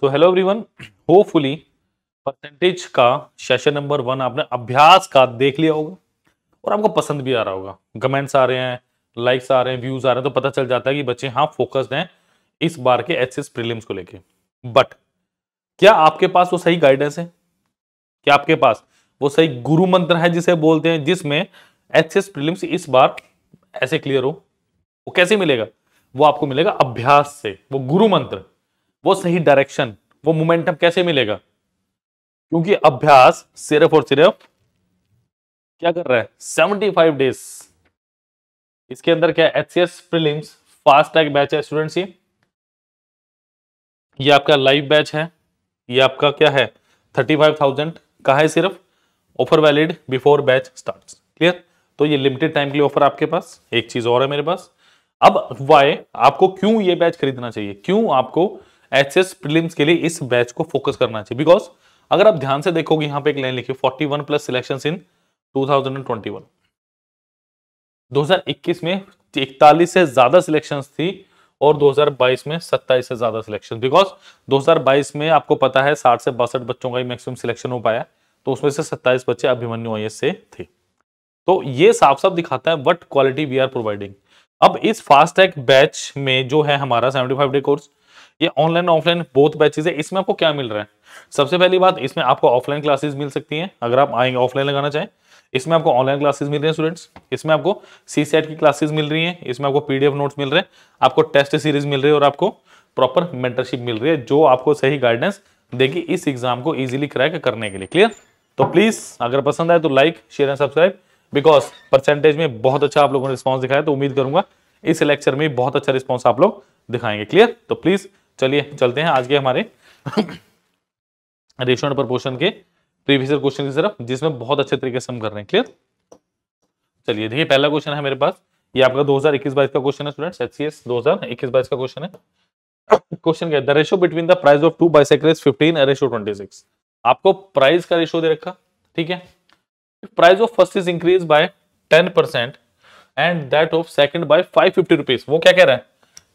तो hello everyone hopefully percentage का session number one आपने अभ्यास का देख लिया होगा और आपको पसंद भी आ रहा होगा कमेंट्स आ रहे हैं लाइक्स आ रहे हैं व्यूज आ रहे हैं तो पता चल जाता है कि बच्चे हाँ फोकस्ड हैं इस बार के एच एस प्रिलियम्स को लेके बट क्या आपके पास वो सही गाइडेंस है क्या आपके पास वो सही गुरु मंत्र है जिसे बोलते हैं जिसमें एच एस प्रिलियम्स इस बार ऐसे क्लियर हो वो कैसे मिलेगा वो आपको मिलेगा अभ्यास से वो गुरु मंत्र वो सही डायरेक्शन वो मोमेंटम कैसे मिलेगा क्योंकि अभ्यास सिर्फ और सिर्फ क्या कर रहा है फाइव डेज इसके अंदर क्या H C S prelims fast tag batch है स्टूडेंट्स ये ये आपका लाइव बैच है ये आपका क्या है थाउजेंड का है सिर्फ offer valid before batch start clear तो ये लिमिटेड टाइम के लिए ऑफर आपके पास एक चीज और है मेरे पास अब वाई आपको क्यों ये बैच खरीदना चाहिए क्यों आपको एस प्रीलिम्स के लिए इस बैच को फोकस करना चाहिए बिकॉज अगर आप ध्यान से देखोगे यहाँ पे एक लाइन लिखी 41 प्लस सिलेक्शन इन 2021 2021 में इकतालीस से ज्यादा सिलेक्शन थी और 2022 में 27 से ज्यादा सिलेक्शन बिकॉज 2022 में आपको पता है 60 से बासठ बच्चों का ही मैक्सिमम सिलेक्शन हो पाया तो उसमें से 27 बच्चे अभिमन्यु आई से थे तो ये साफ साफ दिखाता है what quality we are providing अब इस फास्ट ट्रैक बैच में जो है हमारा 75 डे कोर्स ये ऑनलाइन ऑफलाइन बहुत बैचेज है इसमें आपको क्या मिल रहा है सबसे पहली बात इसमें आपको ऑफलाइन क्लासेस मिल सकती हैं अगर आप आएंगे ऑफलाइन लगाना चाहें इसमें आपको ऑनलाइन क्लासेस मिल रही हैं स्टूडेंट्स इसमें आपको सी सेट की क्लासेस मिल रही हैं इसमें आपको पीडीएफ नोट्स मिल रहे हैं आपको टेस्ट सीरीज मिल रही है और आपको प्रॉपर मेंटरशिप मिल रही है जो आपको सही गाइडेंस देगी इस एग्जाम को इजीली क्रैक करने के लिए क्लियर तो प्लीज अगर पसंद आए तो like share and subscribe because percentage में बहुत अच्छा आप लोगों ने रिस्पॉन्स दिखाया तो उम्मीद करूंगा इस लेक्चर में बहुत अच्छा रिस्पॉन्स आप लोग दिखाएंगे क्लियर तो प्लीज चलिए चलते हैं आज के हमारे रेशन एंड प्रपोर्शन के प्रीवियस क्वेश्चन की तरफ जिसमें बहुत अच्छे तरीके से हम कर रहे हैं क्लियर चलिए देखिए पहला क्वेश्चन है मेरे पास ये आपका 2021-22 का क्वेश्चन है स्टूडेंट्स एचसीएस 2021-22 का क्वेश्चन है क्वेश्चन क्या है the ratio between the price of two bicycle is 15 ratio 26 आपको प्राइस का रेशो दे रखा ठीक है price of first is increase by 10% and that of second by 550 rupees वो क्या कह रहा है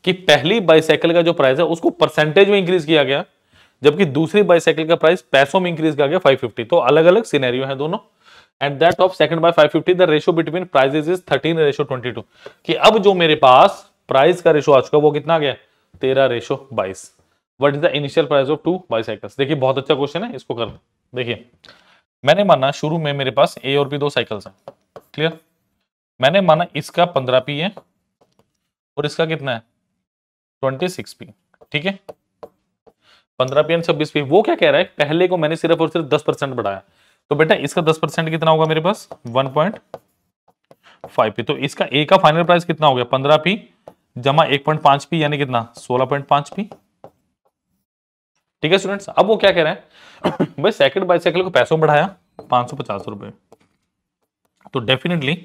कि पहली बाईसाइकिल का जो प्राइस है उसको परसेंटेज में इंक्रीज किया गया जबकि दूसरी बाईसाइकिल का प्राइस पैसों में इंक्रीज किया गया 550 तो अलग अलग सिनेरियो है दोनों at that of second by 550 fifty the ratio between prices is thirteen ratio twenty कि अब जो मेरे पास प्राइस का रेशो आ चुका वो कितना गया तेरह रेशो बाईस what is the initial price of two bicycles देखिए बहुत अच्छा क्वेश्चन है इसको कर देखिए मैंने माना शुरू में मेरे पास ए और बी दो साइकिल्स हैं क्लियर मैंने माना इसका पंद्रह पी है और इसका कितना है ट्वेंटी पी ठीक है पंद्रह पी एंड छब्बीस पी वो क्या कह रहा है पहले को मैंने सिर्फ और सिर्फ दस परसेंट बढ़ाया तो बेटा इसका दस परसेंट कितना होगा मेरे पास वन पॉइंट फाइव पी तो इसका ए का फाइनल प्राइस कितना हो गया पंद्रह पी जमा एक पॉइंट पांच पी यानी कितना सोलह पॉइंट पांच पी ठीक है स्टूडेंट्स अब वो क्या कह रहे हैं भाई सेकंड बाई सेकंड को पैसों बढ़ाया पांच सौ पचास रुपए तो डेफिनेटली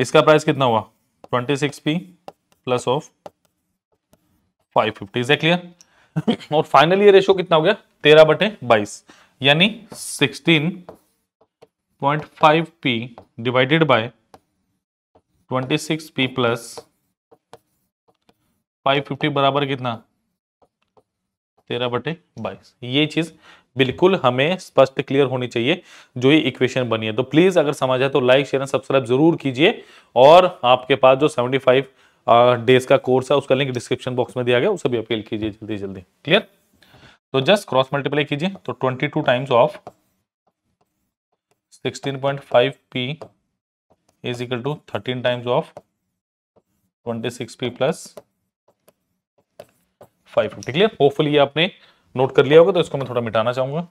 इसका प्राइस कितना हुआ twenty six p plus of five fifty is clear और फाइनली ये रेशियो कितना हो गया तेरह बटे बाईस यानी sixteen point five p divided by twenty six p plus five fifty बराबर कितना तेरह बटे बाईस ये चीज बिल्कुल हमें स्पष्ट क्लियर होनी चाहिए जो ये इक्वेशन बनी है तो प्लीज अगर समझ आए तो लाइक शेयर सब्सक्राइब जरूर कीजिए और आपके पास जो सेवेंटी फाइव डेज का कोर्स है उसका लिंक डिस्क्रिप्शन बॉक्स में दिया गया उसे भी अपील कीजिए जल्दी जल्दी क्लियर तो जस्ट क्रॉस मल्टीप्लाई कीजिए तो 22 times of 16.5 p is equal to 13 times of 26 p plus 550 clear hopefully आपने नोट कर लिया होगा तो इसको मैं थोड़ा मिटाना चाहूंगा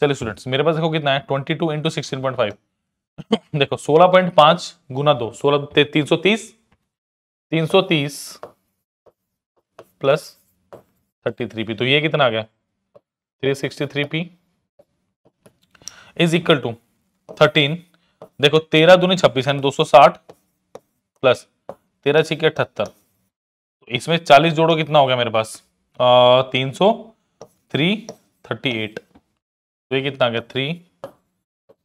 चलिए स्टूडेंट्स मेरे पास देखो कितना है 22 two into sixteen point five देखो सोलह पॉइंट पांच गुना दो सोलह तीन सौ तीस तीन सौ तीस प्लस थर्टी थ्री पी तो ये कितना आ गया three sixty three p is equal to thirteen देखो तेरह दूनी छब्बीस यानी दो सौ साठ प्लस तेरह छिके अठहत्तर तो इसमें चालीस जोड़ो कितना हो गया मेरे पास तीन सौ थ्री थर्टी एट तो ये कितना आ गया three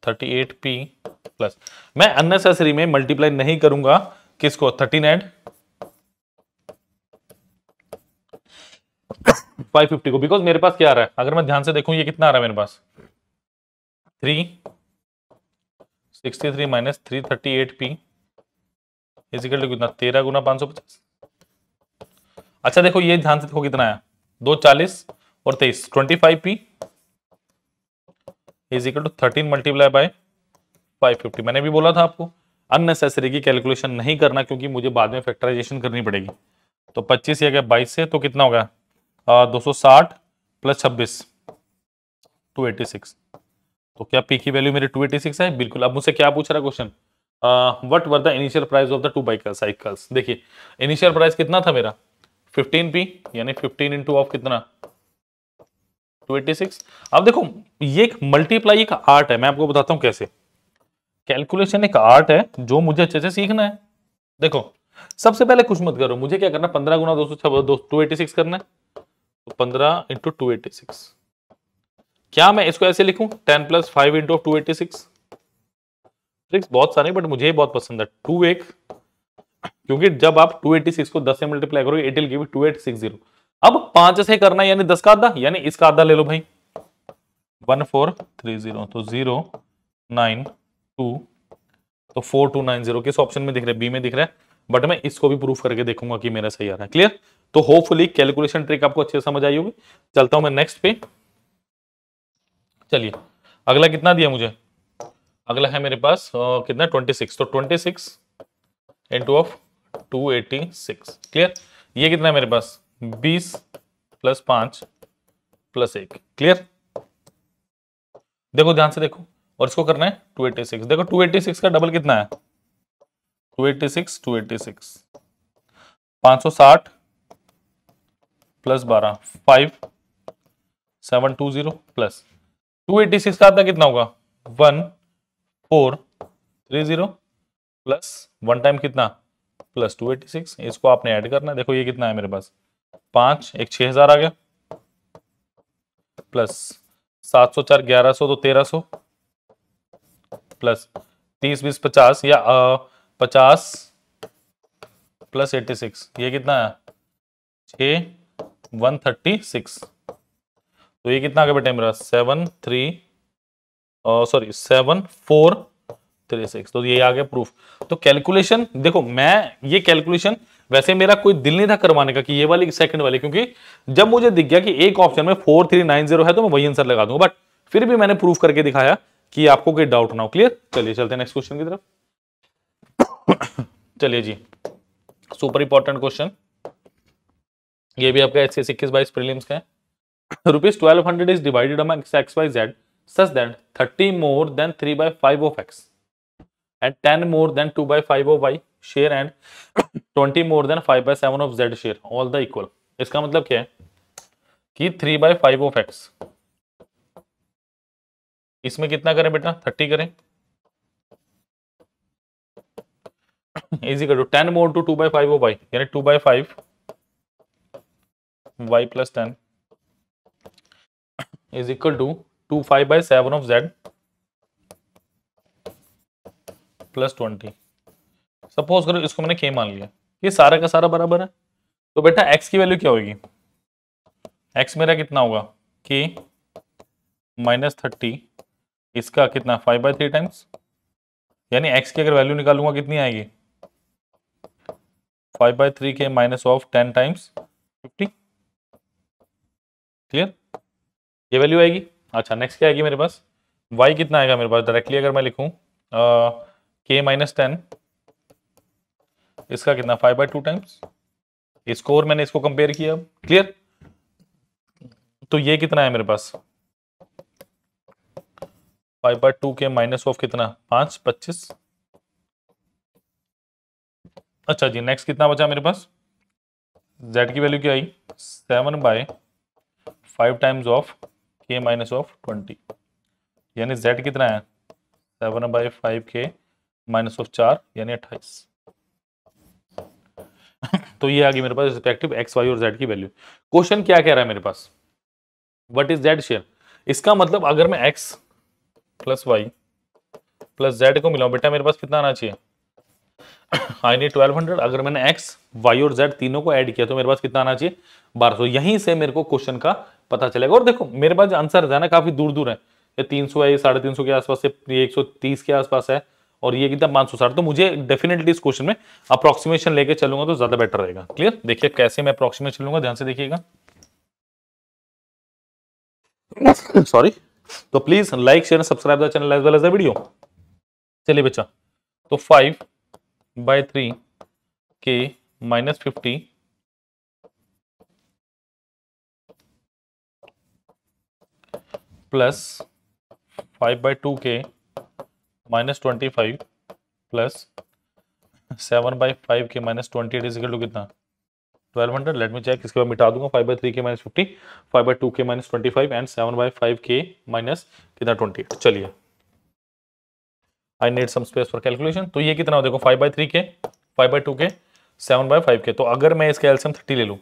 thirty eight p plus मैं अननेसेसरी में मल्टीप्लाई नहीं करूंगा किसको थर्टी नाइन फाइव फिफ्टी को बिकॉज मेरे पास क्या आ रहा है अगर मैं ध्यान से देखूं ये कितना आ रहा है मेरे पास three sixty three minus three thirty eight p equal to कितना तेरह गुना पांच सौ पचास अच्छा देखो ये ध्यान से देखो कितना आया दो चालीस और तेईस twenty five p is equal to thirteen multiply by five fifty मैंने भी बोला था आपको अननेसेसरी की कैलकुलेशन नहीं करना क्योंकि मुझे बाद में फैक्टराइजेशन करनी पड़ेगी तो पच्चीस या गया बाईस से तो कितना हो गया दो सौ साठ प्लस छब्बीस टू एटी सिक्स तो क्या पी की वैल्यू मेरी टू एटी सिक्स है बिल्कुल अब मुझसे क्या पूछ रहा है question what were the initial price of the two bicycles देखिए इनिशियल प्राइस कितना था मेरा फिफ्टीन पी यानी फिफ्टीन इंटू ऑफ कितना 286 अब देखो ये एक मल्टीप्लाई एक आर्ट है मैं आपको बताता हूं कैसे कैलकुलेशन एक आर्ट है जो मुझे अच्छे से सीखना है देखो सबसे पहले कुछ मत करो मुझे क्या करना पंद्रह गुना दो सौ छब टू एटी सिक्स करना है तो पंद्रह इंटू टू एटी सिक्स क्या मैं इसको ऐसे लिखूं ten plus five into two eighty six tricks बहुत सारे बट मुझे बहुत पसंद है टू एक क्योंकि जब आप टू एटी सिक्स को दस से मल्टीप्लाई करोगे इट विल गिव जीरो अब पांच से करना यानी दस का आधा यानी इसका आधा ले लो भाई वन फोर थ्री जीरो तो जीरो नाइन टू तो फोर टू नाइन जीरो किस ऑप्शन में दिख रहा है बी में दिख रहा है बट मैं इसको भी प्रूफ करके देखूंगा कि मेरा सही आ रहा है क्लियर तो होपफुली कैलकुलेशन ट्रिक आपको अच्छे समझ आई होगी चलता हूं मैं नेक्स्ट पे चलिए अगला कितना दिया मुझे अगला है मेरे पास आ, कितना ट्वेंटी सिक्स तो twenty six into of two eighty six clear ये कितना है मेरे पास बीस प्लस पांच प्लस एक क्लियर देखो ध्यान से देखो और इसको करना है टू एटी सिक्स देखो टू एटी सिक्स का डबल कितना है two eighty six two eighty six पांच सौ साठ प्लस बारह five seven two zero plus two eighty six का आता कितना होगा one four three zero plus one time कितना प्लस टू एटी सिक्स इसको आपने ऐड करना है देखो ये कितना है मेरे पास पांच एक छह हजार आ गया प्लस सात सौ चार ग्यारह सौ तो तेरह सौ प्लस तीस बीस पचास या आ, पचास प्लस एट्टी सिक्स ये कितना है छ वन थर्टी सिक्स तो ये कितना आ गया बेटा मेरा seven three sorry seven four three six तो ये आ गया प्रूफ तो कैलकुलेशन देखो मैं ये कैलकुलेशन वैसे मेरा कोई दिल नहीं था करवाने का कि ये वाली सेकंड वाली क्योंकि जब मुझे दिख गया कि एक ऑप्शन में फोर थ्री नाइन जीरो है तो मैं वही आंसर लगा दूंगा बट फिर भी मैंने प्रूफ करके दिखाया कि आपको कोई डाउट ना हो क्लियर चलिए चलते हैं नेक्स्ट क्वेश्चन की तरफ चलिए जी सुपर इंपॉर्टेंट क्वेश्चन ये भी आपका एस इक्कीस बाईस प्रीलिम्स का है rupees twelve hundred is divided X Y Z such that thirty more than three by five of X and ten more than two by five of Y share and twenty more than five by seven of Z share all the equal इसका मतलब क्या है कि three by five of X इसमें कितना करें बेटा thirty करें इजी कर two ten more two two by five of Y यानी two by five Y plus ten is equal to to five by seven of Z plus twenty suppose करो इसको मैंने के मान लिया ये सारा का सारा बराबर है तो बेटा एक्स की वैल्यू क्या होगी एक्स मेरा कितना होगा के माइनस थर्टी इसका कितना फाइव बाई थ्री टाइम्स यानी एक्स की अगर वैल्यू निकालूंगा कितनी आएगी फाइव बाई थ्री के minus of ten times fifty clear ये वैल्यू आएगी अच्छा नेक्स्ट क्या आएगी मेरे पास वाई कितना आएगा मेरे पास डायरेक्टली अगर मैं लिखूँ के माइनस टेन इसका कितना five by two times score मैंने इसको कंपेयर किया क्लियर तो ये कितना है मेरे पास फाइव बाई टू के माइनस ऑफ कितना पांच पच्चीस अच्छा जी नेक्स्ट कितना बचा मेरे पास जेड की वैल्यू क्या आई seven by five times of के माइनस ऑफ ट्वेंटी यानी जेड कितना है सेवन बाय फाइव के माइनस ऑफ चार यानी अट्ठाईस तो ये आ गई मेरे पास रिस्पेक्टिव एक्स वाई और जेड की वैल्यू क्वेश्चन क्या कह रहा है मेरे पास वट इज जेड शेयर इसका मतलब अगर मैं X plus Y plus Z को मिलाऊं बेटा मेरे पास कितना आना चाहिए आई नी ट्वेल्व हंड्रेड अगर मैंने एक्स वाई और जेड तीनों को ऐड किया तो मेरे पास कितना आना चाहिए बारह सौ यहीं से मेरे को क्वेश्चन का पता चलेगा और देखो मेरे पास जो आंसर है ना काफी दूर दूर है ये तीन सौ है ये साढ़े तीन सौ के आसपास से ये एक सौ तीस के आसपास है और ये कितना पांच सौ साठ तो मुझे डेफिनेटली इस क्वेश्चन में अप्रोक्सीमेशन लेके चलूंगा तो ज़्यादा बेटर रहेगा क्लियर देखिए कैसे मैं अप्रोक्सीमेशन लूंगा ध्यान से देखिएगा सॉरी तो please like share subscribe the channel as well as video चलिए बच्चा तो फाइव बाय थ्री के minus fifty plus five by two के minus twenty five plus seven by five के minus twenty eight is equal to कितना twelve hundred let me check इसके बाद मिटा दूंगा फाइव बाई थ्री के minus fifty five by two के minus twenty five and seven by five के minus कितना ट्वेंटी एट चलिए I need some space for calculation तो ये कितना हो देखो फाइव बाई थ्री के फाइव बाई टू के सेवन बाई फाइव के तो अगर मैं इसका एल्सियम थर्टी ले लूँ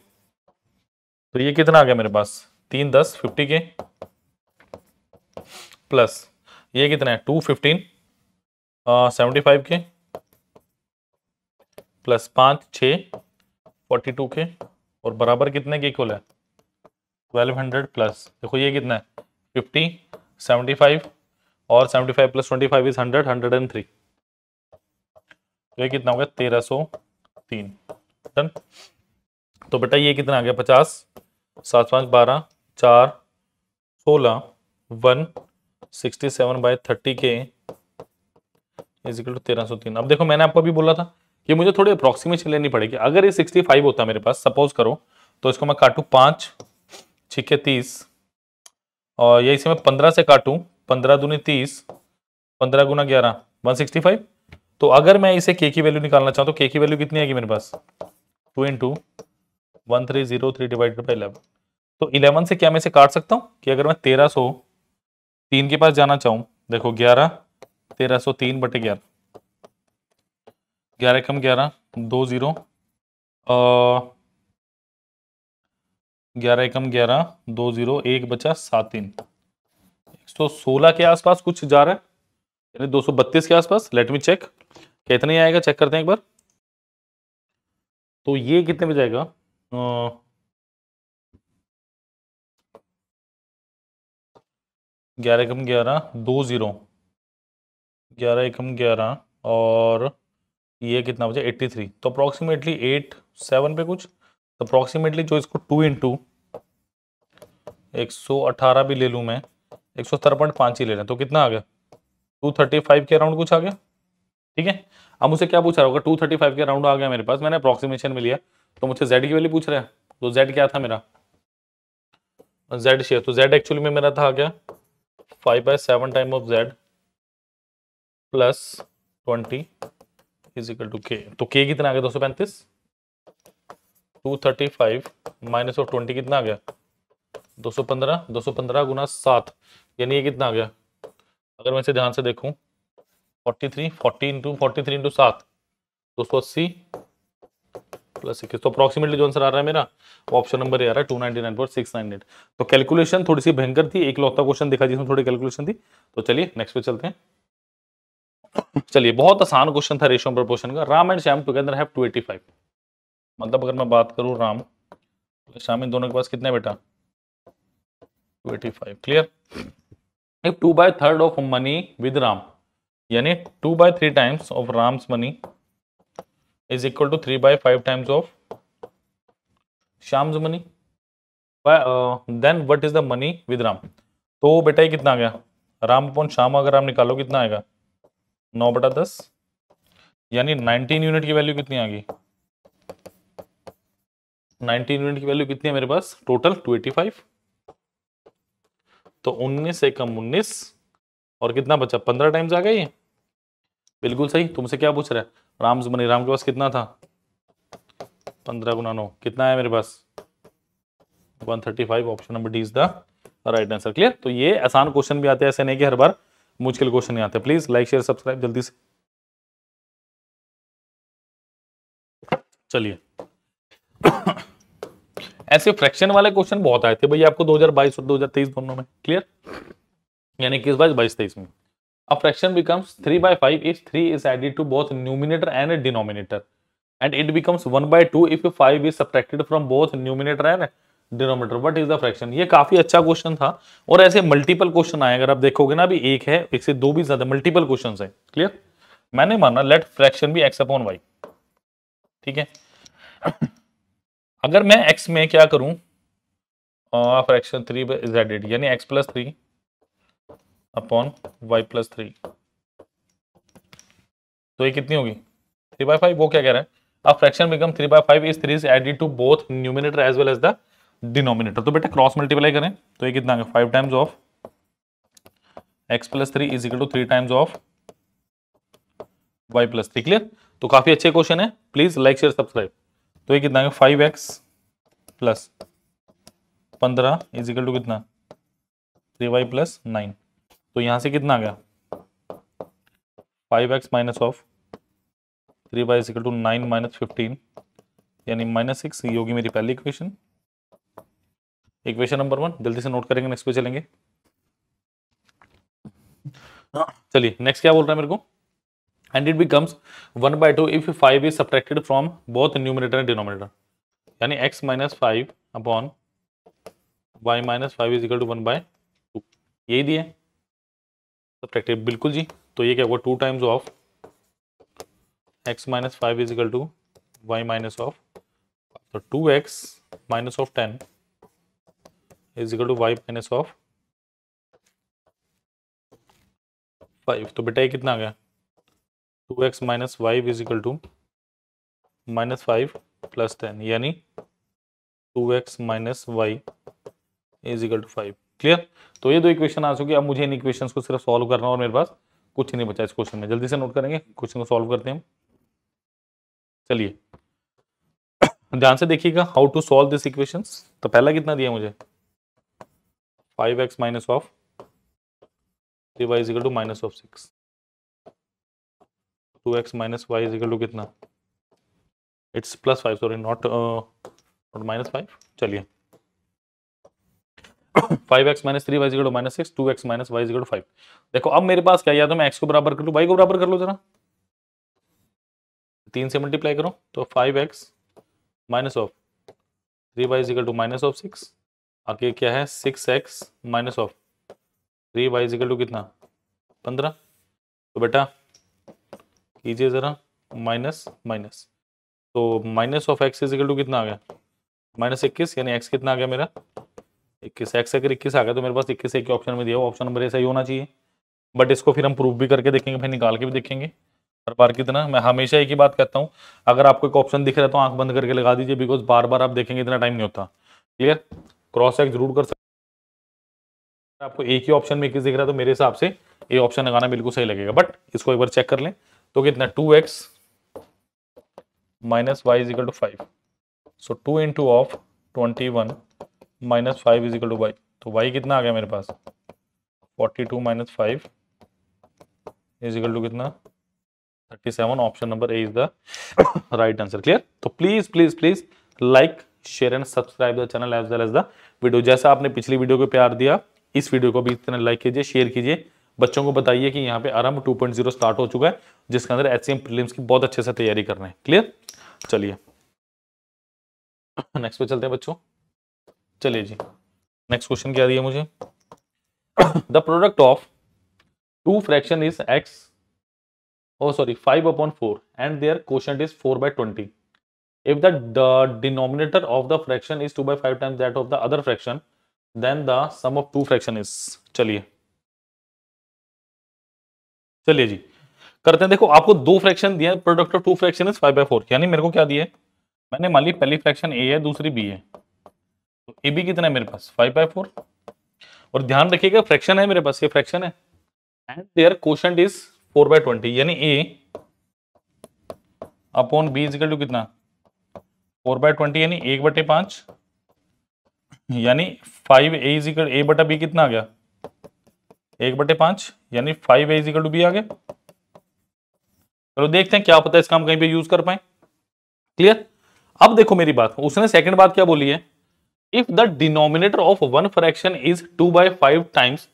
तो ये कितना आ गया मेरे पास तीन दस फिफ्टी के प्लस ये कितना है टू फिफ्टीन सेवेंटी फाइव के प्लस पाँच छ फोर्टी टू के और बराबर कितने के इक्वल है ट्वेल्व हंड्रेड प्लस देखो ये कितना है फिफ्टी सेवेंटी फाइव और seventy five plus twenty five is hundred hundred and three तो ये कितना हो गया तेरह सौ तीन डन तो बेटा ये कितना आ गया पचास सात पाँच बारह चार सोलह one sixty seven by thirty के इजिकल टू तेरह सौ तीन अब देखो मैंने आपको अभी बोला था कि मुझे थोड़ी अप्रोक्सीमेशन लेनी पड़ेगी अगर ये सिक्सटी फाइव होता मेरे पास सपोज करो तो इसको मैं काटूँ पाँच छिके तीस और यही से मैं पंद्रह से काटू पंद्रह दूनी तीस पंद्रह गुना ग्यारह वन सिक्सटी फाइव तो अगर मैं इसे के की वैल्यू निकालना चाहूँ तो के की वैल्यू कितनी आएगी मेरे पास two in two one three zero three divided by eleven तो इलेवन से क्या मैं इसे काट सकता हूँ कि अगर मैं तेरह सौ तीन के पास जाना चाहूँ देखो ग्यारह तेरह सौ तीन बटे ग्यारह ग्यारह कम ग्यारह दो जीरो ग्यारह एकम ग्यारह दो जीरो एक बचा सात तीन एक सौ सोलह के आसपास कुछ जा रहा है यानी दो सौ बत्तीस के आसपास लेट मी चेक कितने ही आएगा चेक करते हैं एक बार तो ये कितने में जाएगा आ, ग्यारह कम ग्यारह दो ज़ीरो ग्यारह एकम ग्यारह और ये कितना बचा एट्टी थ्री तो अप्रॉक्सीमेटली एट सेवन पे कुछ तो अप्रॉक्सीमेटली जो इसको टू इंटू एक सौ अठारह भी ले लूँ मैं एक सौ सत्तर पॉइंट पाँच ही ले लें तो कितना आ गया टू थर्टी फाइव के अराउंड कुछ आ गया ठीक है अब मुझसे क्या पूछ रहा होगा टू थर्टी फाइव के अराउंड आ गया मेरे पास मैंने अप्रॉक्सीमेशन में लिया तो मुझे जेड की वैल्यू पूछ रहे हैं तो जेड क्या था मेरा जेड शेयर तो जेड एक्चुअली में मेरा था क्या five by seven times of Z plus twenty is equal to के तो के कितना आ गया दो सौ पैंतीस टू थर्टी फाइव माइनस और ट्वेंटी कितना आ गया दो सौ पंद्रह दो सौ पंद्रह गुना सात यानी ये कितना आ गया अगर मैं इसे ध्यान से देखूं forty three forty into forty three into सात दो सौ अस्सी प्लस इक्कीस तो अप्रॉक्सीमेटली जो आंसर आ रहा है मेरा ऑप्शन नंबर ये आ रहा है two ninety nine point six nine eight तो कैलकुलेशन थोड़ी सी भयंकर थी एक लौता क्वेश्चन दिखा जिसमें थोड़ी कैलकुलेशन थी तो चलिए नेक्स्ट पे चलते हैं चलिए बहुत आसान क्वेश्चन था रेशम प्रपोर्शन का राम एंड श्याम टूगेदर है मतलब अगर मैं बात करूं राम तो श्याम इन दोनों के पास कितने बेटा two eighty five clear if two by third of money with Ram यानी two by three times of Ram's money is equal to three by five times of Shyam's money then what is the money with Ram तो बेटा ये कितना आ गया Ram upon Shyam अगर आप निकालो कितना आएगा नौ बटा दस यानी नाइनटीन यूनिट की वैल्यू कितनी आ गई नाइनटीन यूनिट की वैल्यू कितनी है मेरे पास टोटल फाइव तो उन्नीस से कम और कितना बचा पंद्रह टाइम्स आ गई बिल्कुल सही तुमसे क्या पूछ रहे है राम बनी राम के पास कितना था पंद्रह गुना नौ कितना है मेरे पास one thirty five option number D is the right answer clear तो ये आसान क्वेश्चन भी आते हैं ऐसे नहीं कि हर बार मुश्किल क्वेश्चन नहीं आते प्लीज़ लाइक शेयर सब्सक्राइब जल्दी से चलिए ऐसे फ्रैक्शन वाले क्वेश्चन बहुत आए थे भैया आपको 2022 और 2023 दोनों में क्लियर यानी इक्कीस बाईस बाईस तेईस में अब fraction becomes three by five if three is added to both numerator and denominator and it becomes one by two if five is subtracted from both numerator and denominator what is the fraction ये काफी अच्छा question था और ऐसे multiple question आए अगर आप देखोगे ना अभी एक है एक से दो भी ज्यादा मल्टीपल क्वेश्चन है क्लियर मैंने माना let fraction be X upon Y ठीक है अगर मैं एक्स में क्या करूं फ्रैक्शन थ्री जेड एड यानी X plus three upon Y plus three तो ये कितनी होगी थ्री बाय फाइव वो क्या कह रहे हैं अब fraction become three by five is three is added to both numerator as well as the denominator तो बेटा क्रॉस मल्टीप्लाई करें तो ये कितना आएगा five times of X plus three is equal to three times of Y plus three clear तो काफी अच्छे क्वेश्चन है प्लीज लाइक शेयर सब्सक्राइब तो ये कितना आएगा फाइव एक्स प्लस पंद्रह इज इक्वल टू कितना थ्री वाई प्लस नाइन तो यहां से कितना आ गया five X minus of three Y is equal to nine minus fifteen यानी माइनस सिक्स ये होगी मेरी पहली इक्वेशन इक्वेशन नंबर वन जल्दी से नोट करेंगे नेक्स्ट पे चलेंगे हाँ। चलिए नेक्स्ट क्या बोल रहा है मेरे को and it becomes one by two if five is subtracted from both numerator and denominator यानी X minus five upon Y minus five is equal to one by two यही दिए सब्रैक्टेड बिल्कुल जी तो ये क्या हुआ two times of X minus five is equal to Y minus of तो two X minus of ten is equal to Y minus of five तो बेटा ये कितना आ गया two X minus five is equal to minus five plus ten यानी two X minus Y is equal to five clear तो ये दो इक्वेशन आ चुकी अब मुझे इन इक्वेशंस को सिर्फ सॉल्व करना और मेरे पास कुछ नहीं बचा इस क्वेश्चन में जल्दी से नोट करेंगे क्वेश्चन को सॉल्व करते हैं चलिए ध्यान से देखिएगा how to solve this equations तो पहला कितना दिया मुझे five X minus of three Y is equal to minus of six two X minus Y is equal to कितना it's plus five sorry not not minus five चलिए five X minus three Y is equal to minus six two X minus Y is equal to five देखो अब मेरे पास क्या या तो मैं एक्स को बराबर कर लूँ वाई को बराबर कर लो जरा तीन से मल्टीप्लाई करो तो five X minus of three Y is equal to minus of six आगे क्या है six X minus of three Y is equal to कितना पंद्रह तो बेटा कीजिए ज़रा माइनस माइनस तो minus of X is equal to कितना आ गया माइनस इक्कीस यानी एक्स कितना आ गया मेरा इक्कीस एक्स अगर इक्कीस आ गया तो मेरे पास इक्कीस एक ऑप्शन में दिया हुआ ऑप्शन नंबर ऐसा सही होना चाहिए बट इसको फिर हम प्रूव भी करके देखेंगे फिर निकाल के भी देखेंगे हर बार कितना मैं हमेशा एक ही बात कहता हूँ अगर आपको एक ऑप्शन दिख रहा है तो आंख बंद करके लगा दीजिए बिकॉज बार बार आप देखेंगे इतना टाइम नहीं होता क्लियर क्रॉस चेक जरूर कर सकते आपको एक ही ऑप्शन में किस दिख रहा है तो मेरे हिसाब से ये ऑप्शन लगाना बिल्कुल सही लगेगा बट इसको एक बार चेक कर लें तो कितना two X minus Y is equal to five so two into of twenty one minus five is equal to Y तो वाई कितना आ गया मेरे पास forty two minus five is equal to कितना thirty seven option number A is the right answer clear तो please please please like share and subscribe the channel as well as the video जैसा आपने पिछली video को प्यार दिया इस video को भी इतना लाइक कीजिए शेयर कीजिए बच्चों को बताइए कि यहाँ पे आरंभ 2.0 स्टार्ट हो चुका है जिसके अंदर एच सी की बहुत अच्छे से तैयारी कर रहे हैं क्लियर चलिए नेक्स्ट पे चलते हैं बच्चों चलिए जी नेक्स्ट क्वेश्चन क्या दिया मुझे the product of two fraction is X O sorry five upon four and their question is four by twenty if the, the denominator of the fraction is 2 by 5 times that of the other fraction then the sum of two fraction is चलिए chaliye जी करते हैं देखो आपको दो fraction दिया product of two fraction is five by four यानी मेरे को क्या दिए मैंने मान ली पहली फ्रैक्शन ए है दूसरी बी है तो ए बी कितना है मेरे पास फाइव बाई फोर और ध्यान रखिएगा फ्रैक्शन है मेरे पास ये फ्रैक्शन है and their question is four by twenty यानी A upon B is equal to कितना फोर बाय ट्वेंटी यानी एक बटे पांच यानी five A is equal A बटा बी कितना आ गया एक बटे पांच यानी five A is equal to B आ गया चलो देखते हैं क्या पता है इसका हम कहीं पे यूज कर पाए क्लियर अब देखो मेरी बात उसने सेकंड बात क्या बोली है if the denominator of one fraction is two by five times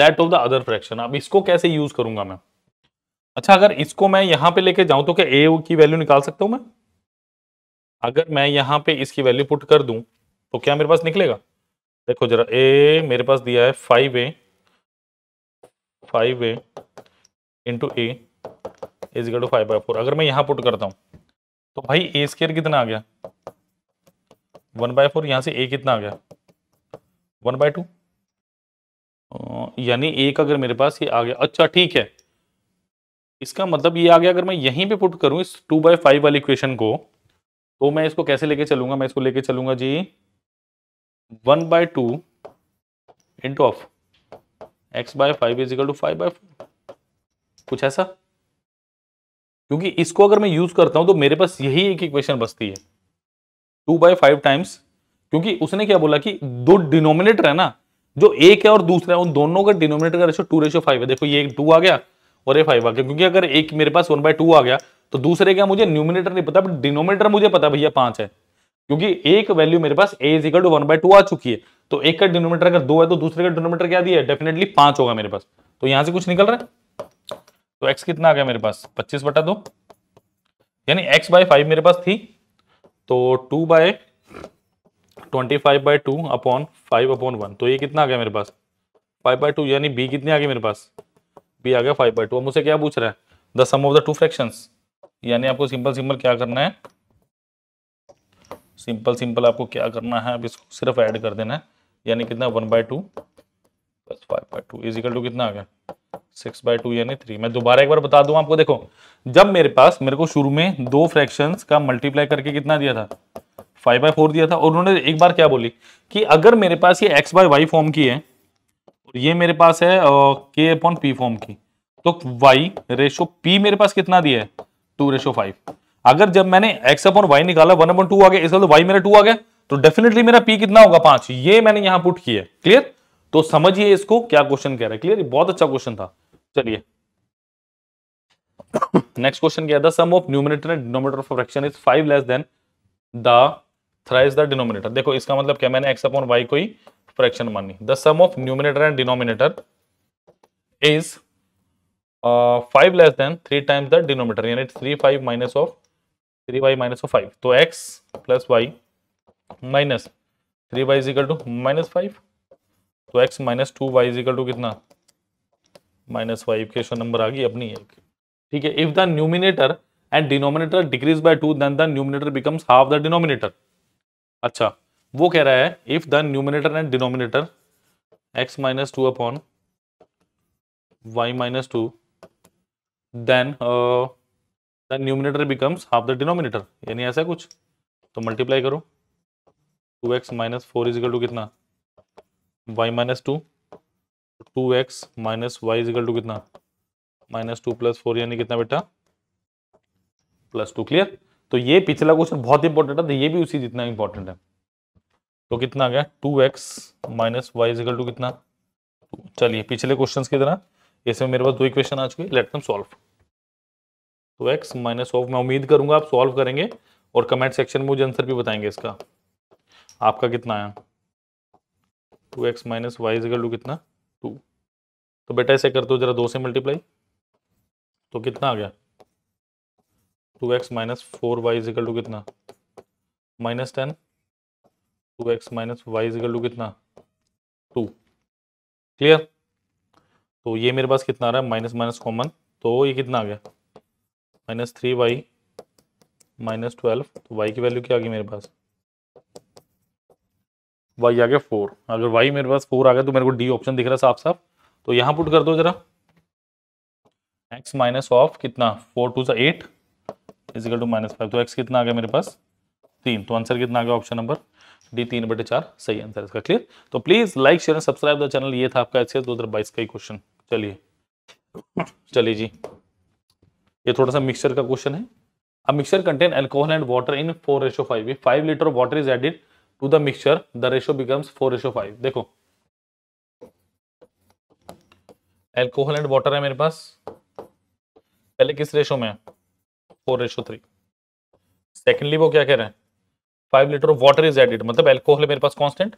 that of the other fraction अब इसको कैसे यूज करूंगा मैं अच्छा अगर इसको मैं यहां पे लेके जाऊं तो क्या ए की वैल्यू निकाल सकता हूं मैं अगर मैं यहाँ पे इसकी वैल्यू पुट कर दूँ तो क्या मेरे पास निकलेगा देखो जरा ए मेरे पास दिया है five A five A into A is to five by four अगर मैं यहाँ पुट करता हूँ तो भाई ए स्केयर कितना आ गया वन बाय फोर यहाँ से ए कितना आ गया वन बाय टू यानी एक अगर मेरे पास ये आ गया अच्छा ठीक है इसका मतलब ये आ गया अगर मैं यहीं पे पुट करूँ इस टू बाई फाइव वाली इक्वेशन को तो मैं इसको कैसे लेके चलूंगा मैं इसको लेके चलूंगा जी one by two into of X by five is equal to five by four कुछ ऐसा क्योंकि इसको अगर मैं यूज करता हूं तो मेरे पास यही एक इक्वेशन बचती है टू बाय फाइव टाइम्स क्योंकि उसने क्या बोला कि दो डिनोमिनेटर है ना जो एक है और दूसरा है उन दोनों का डिनोमिनेटर का रेशो टू रेशो फाइव है देखो ये एक टू आ गया और ये फाइव आ गया क्योंकि अगर एक मेरे पास वन बाय टू आ गया तो दूसरे का मुझे न्यूमिनेटर नहीं पता बट डिनोमिनेटर मुझे पता भैया पांच है क्योंकि एक वैल्यू मेरे पास A equal to one by two आ चुकी है तो एक का डिनोमीटर अगर दो है तो दूसरे का डिनोमीटर क्या दिया डेफिनेटली पांच होगा मेरे पास तो यहां से कुछ निकल रहा है तो एक्स कितना आ गया मेरे पास पच्चीस बटा दो यानी एक्स बाय फाइव मेरे पास थी तो two by twenty five by two upon five upon one तो ये कितना आ गया मेरे पास फाइव बाय टू यानी बी कितनी आ गई मेरे पास भी आ गया फाइव बाई टू अब मुझसे क्या पूछ रहा है the sum of the two fractions यानी आपको सिंपल सिंपल क्या करना है सिंपल सिंपल आपको क्या करना है अब इसको सिर्फ ऐड कर देना है यानी कितना one by two plus five by two is equal to कितना आ गया सिक्स बाई टू यानी थ्री मैं दोबारा एक बार बता दूं आपको देखो जब मेरे पास मेरे को शुरू में दो फ्रैक्शन का मल्टीप्लाई करके कितना दिया था फाइव बाई फोर दिया था और उन्होंने एक बार क्या बोली कि अगर मेरे पास ये एक्स बाई वाई फॉर्म की है और तो ये मेरे पास है के अपॉन पी फॉर्म की तो वाई रेशो पी मेरे पास कितना दिया है टू रेशो फाइव अगर जब मैंने एक्स अपॉन वाई निकाला वन अपॉन टू आ गया इसका तो वाई मेरा टू आ गया तो डेफिनेटली मेरा पी कितना होगा पांच ये मैंने यहां पुट किया क्लियर तो समझिए इसको क्या क्वेश्चन कह रहा है क्लियर बहुत अच्छा क्वेश्चन था चलिए नेक्स्ट क्वेश्चन क्या था sum of numerator and denominator of fraction is five less than the thrice the denominator देखो इसका मतलब क्या मैंने एक्स अपॉन वाई को ही fraction money the sum of numerator and denominator is uh, 5 less than 3 times the denominator यानी 3 5 minus of 3 y minus of 5 तो x plus y minus 3 y is equal to minus 5 तो x minus 2 y is equal to कितना minus 5 question number आ गई अपनी एक ठीक है if the numerator and denominator decrease by two then the numerator becomes half the denominator अच्छा वो कह रहा है if the numerator and denominator X minus two upon Y minus two then the numerator becomes half the denominator यानी ऐसा कुछ तो multiply करो two X minus four is equal to कितना Y minus two two X minus Y is equal to कितना minus two plus four यानी कितना बेटा प्लस टू क्लियर तो ये पिछला क्वेश्चन बहुत इंपॉर्टेंट है तो ये भी उसी जितना इंपॉर्टेंट है तो कितना आ गया two X minus Y is equal to कितना चलिए पिछले क्वेश्चन की तरह इसमें मेरे पास दो ही क्वेश्चन आ चुके लेट दम सॉल्व तो एक्स माइनस ऑफ मैं उम्मीद करूंगा आप सॉल्व करेंगे और कमेंट सेक्शन में मुझे आंसर भी बताएंगे इसका आपका कितना आया two X minus Y is equal to कितना टू तो बेटा ऐसे कर दो जरा दो से मल्टीप्लाई तो कितना आ गया two X minus four Y is equal to कितना minus ten two X minus Y equal to कितना टू क्लियर तो ये मेरे पास कितना आ रहा है माइनस माइनस कॉमन तो ये कितना आ गया minus three Y minus twelve तो वाई की वैल्यू क्या आ गई मेरे पास वाई आ गया फोर अगर वाई मेरे पास फोर आ गया तो मेरे को डी ऑप्शन दिख रहा है साफ साफ तो यहाँ पुट कर दो जरा एक्स माइनस ऑफ कितना फोर टू सा eight is equal to minus five तो एक्स कितना आ गया मेरे पास तीन तो आंसर कितना आ गया ऑप्शन नंबर डी तीन बटे चार सही आंसर इसका क्लियर तो please like share subscribe the channel ये था आपका एक्सेस दो हजार बाईस का ही क्वेश्चन चलिए चलिए जी ये थोड़ा सा मिक्सचर का क्वेश्चन है अब mixture contain alcohol and water in four ratio five ये five litre water is added to the mixture the ratio becomes four ratio five देखो एल्कोहल एंड वाटर है मेरे पास पहले किस रेशो में है फोर रेशो थ्री सेकेंडली वो क्या कह रहे हैं five litre of water is added मतलब एल्कोहल मेरे पास कॉन्स्टेंट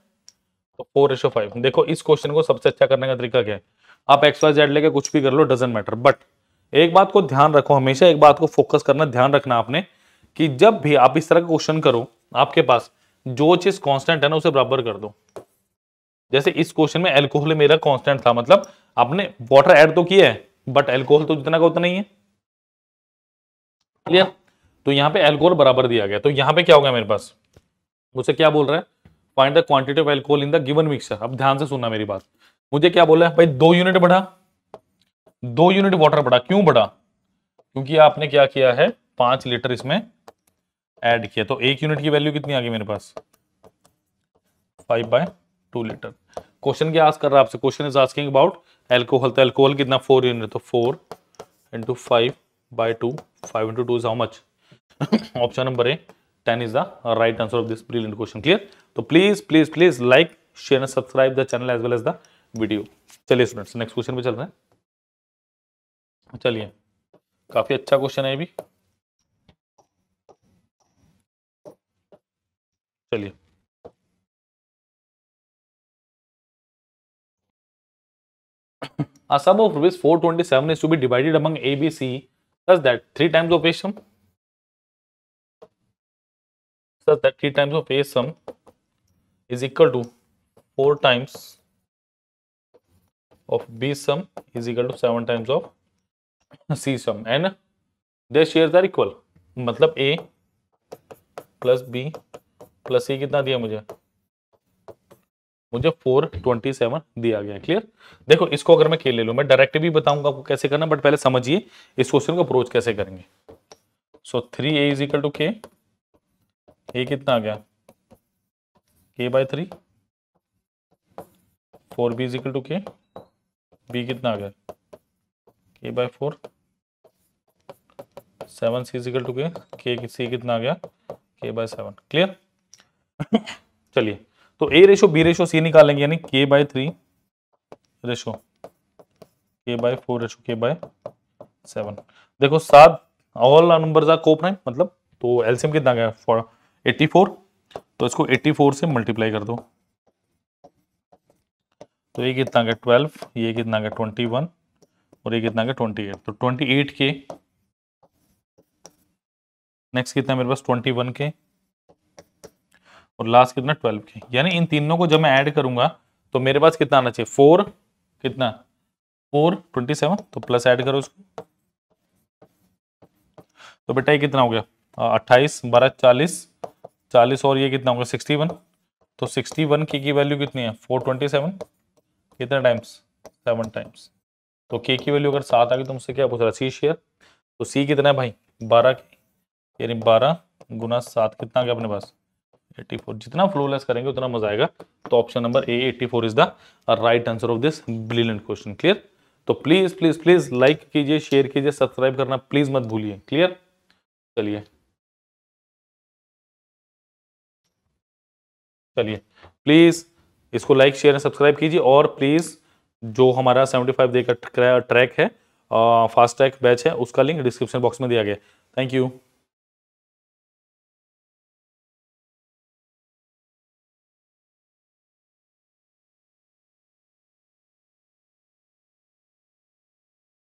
तो फोर रेशो फाइव देखो इस क्वेश्चन को सबसे अच्छा करने का तरीका क्या है आप एक्स वाई जेड लेके कुछ भी कर लो डजेंट मैटर बट एक बात को ध्यान रखो हमेशा एक बात को फोकस करना ध्यान रखना आपने कि जब भी आप इस तरह का क्वेश्चन करो आपके पास जो चीज कांस्टेंट है ना उसे बराबर कर दो जैसे इस क्वेश्चन में एल्कोहल मेरा कांस्टेंट था मतलब आपने वाटर ऐड तो किया है बट एल्कोहल तो जितना का उतना ही है क्लियर तो यहां पे एल्कोहल बराबर दिया गया तो यहां पे क्या हो गया मेरे पास मुझसे क्या बोल रहा है find the quantity of alcohol in the given mixer अब ध्यान से सुनना मेरी बात मुझे क्या बोला है भाई दो यूनिट बढ़ा दो यूनिट वाटर बढ़ा क्यों बढ़ा क्योंकि आपने क्या किया है पांच लीटर इसमें ऐड किया तो एक यूनिट की वैल्यू कितनी आ गई मेरे पास five by two litre question क्या आज कर रहा है आपसे question is asking about alcohol तो एल्कोहल कितना फोर यूनिट तो four into five by two five into two is how much option number A 10 is the right answer of this brilliant question clear so please please please like share and subscribe the channel as well as the video चलिए students next question पे चल रहे हैं चलिए काफी अच्छा question है ये भी चलिए A sum of rupees 427 is to be divided among A, B, C such that 3 times of each sum So that 3 times of A sum is equal to 4 times of B sum is equal to 7 times of C sum and their shares are equal. मतलब A plus B plus C कितना दिया मुझे मुझे 427 दिया गया clear देखो इसको अगर मैं खेल ले लू मैं डायरेक्ट भी बताऊंगा आपको कैसे करना बट पहले समझिए इस क्वेश्चन को अप्रोच कैसे करेंगे so three A is equal to K A कितना आ गया K by three four B is equal to K B कितना आ गया K by four seven C is equal to K K सी कितना आ गया के बाय सेवन क्लियर चलिए तो A ratio B ratio C निकालेंगे यानी K by three ratio K by four ratio K by seven देखो सात all numbers are coprime मतलब तो एलसीएम कितना गया फोर 84 तो इसको 84 से मल्टीप्लाई कर दो तो ये कितना का 12 ये कितना का 21 और ये कितना का 28 तो 28 के नेक्स्ट कितना मेरे पास 21 के और लास्ट कितना 12 के यानी इन तीनों को जब मैं ऐड करूंगा तो मेरे पास कितना आना चाहिए फोर कितना फोर ट्वेंटी सेवन तो प्लस ऐड करो उसको तो बेटा ये कितना हो गया अट्ठाईस बारह चालीस चालीस और ये कितना होगा सिक्सटी वन तो सिक्सटी वन के की वैल्यू कितनी है फोर ट्वेंटी सेवन कितने टाइम्स सेवन टाइम्स तो के की वैल्यू अगर सात आ गई तो मुझसे क्या पूछ रहा है सी शेयर तो सी कितना है भाई बारह के यानी बारह गुना सात कितना आ गया अपने पास एट्टी फोर जितना फ्लोलेस करेंगे उतना मजा आएगा तो option number A eighty four is the right answer of this brilliant question clear तो प्लीज प्लीज प्लीज लाइक कीजिए शेयर कीजिए सब्सक्राइब करना प्लीज मत भूलिए क्लियर चलिए चलिए प्लीज़ इसको लाइक शेयर एंड सब्सक्राइब कीजिए और प्लीज़ जो हमारा 75 डे का ट्रैक है फास्ट ट्रैक बैच है उसका लिंक डिस्क्रिप्शन बॉक्स में दिया गया थैंक यू